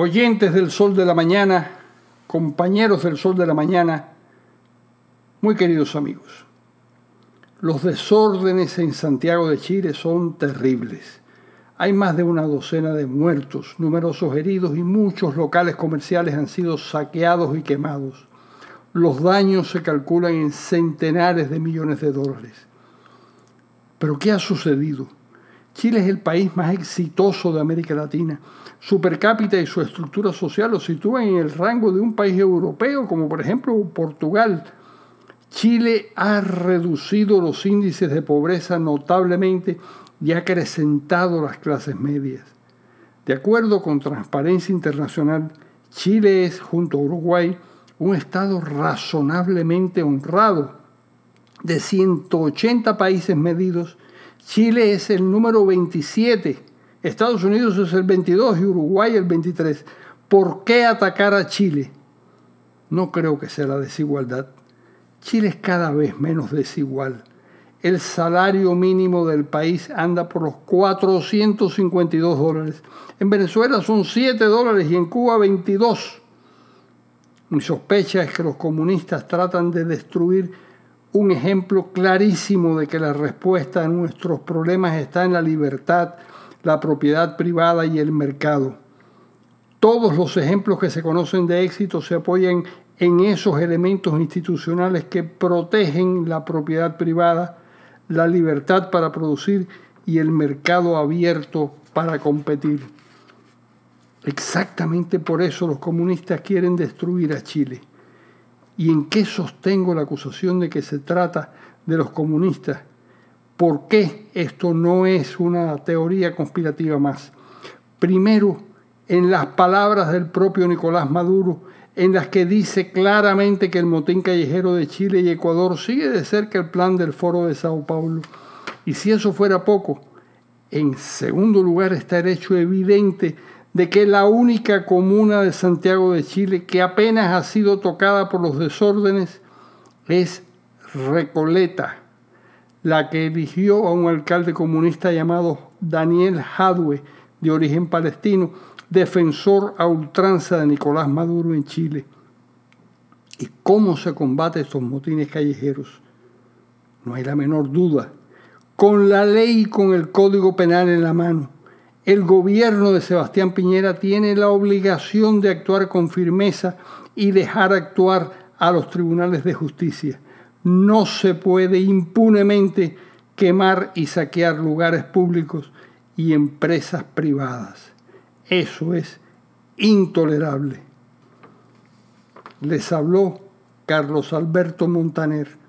oyentes del sol de la mañana, compañeros del sol de la mañana, muy queridos amigos. Los desórdenes en Santiago de Chile son terribles. Hay más de una docena de muertos, numerosos heridos y muchos locales comerciales han sido saqueados y quemados. Los daños se calculan en centenares de millones de dólares. Pero ¿qué ha sucedido? Chile es el país más exitoso de América Latina. Su per cápita y su estructura social lo sitúan en el rango de un país europeo, como por ejemplo Portugal. Chile ha reducido los índices de pobreza notablemente y ha acrecentado las clases medias. De acuerdo con Transparencia Internacional, Chile es, junto a Uruguay, un estado razonablemente honrado de 180 países medidos Chile es el número 27, Estados Unidos es el 22 y Uruguay el 23. ¿Por qué atacar a Chile? No creo que sea la desigualdad. Chile es cada vez menos desigual. El salario mínimo del país anda por los 452 dólares. En Venezuela son 7 dólares y en Cuba 22. Mi sospecha es que los comunistas tratan de destruir un ejemplo clarísimo de que la respuesta a nuestros problemas está en la libertad, la propiedad privada y el mercado. Todos los ejemplos que se conocen de éxito se apoyan en esos elementos institucionales que protegen la propiedad privada, la libertad para producir y el mercado abierto para competir. Exactamente por eso los comunistas quieren destruir a Chile. ¿Y en qué sostengo la acusación de que se trata de los comunistas? ¿Por qué esto no es una teoría conspirativa más? Primero, en las palabras del propio Nicolás Maduro, en las que dice claramente que el motín callejero de Chile y Ecuador sigue de cerca el plan del foro de Sao Paulo. Y si eso fuera poco, en segundo lugar está hecho evidente de que la única comuna de Santiago de Chile que apenas ha sido tocada por los desórdenes es Recoleta, la que eligió a un alcalde comunista llamado Daniel Jadwe, de origen palestino, defensor a ultranza de Nicolás Maduro en Chile. ¿Y cómo se combate estos motines callejeros? No hay la menor duda. Con la ley y con el Código Penal en la mano el gobierno de Sebastián Piñera tiene la obligación de actuar con firmeza y dejar actuar a los tribunales de justicia. No se puede impunemente quemar y saquear lugares públicos y empresas privadas. Eso es intolerable. Les habló Carlos Alberto Montaner